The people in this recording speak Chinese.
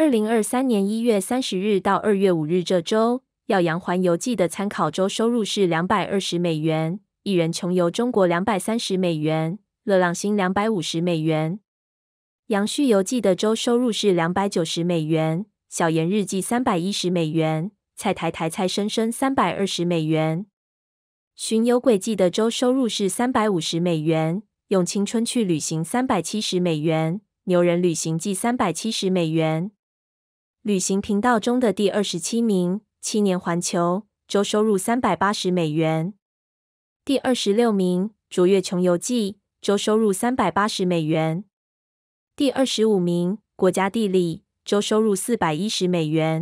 二零二三年一月三十日到二月五日这周，《耀阳环游记》的参考周收入是两百二十美元，《一人穷游中国》两百三十美元，《乐浪星两百五十美元，《杨旭游记》的周收入是两百九十美元，《小言日记》三百一十美元，《蔡台台蔡生生》三百二十美元，《巡游轨迹》的周收入是三百五十美元，《用青春去旅行》三百七十美元，《牛人旅行记》三百七十美元。旅行频道中的第二十七名，七年环球周收入三百八十美元；第二十六名，卓越穷游记周收入三百八十美元；第二十五名，国家地理周收入四百一十美元。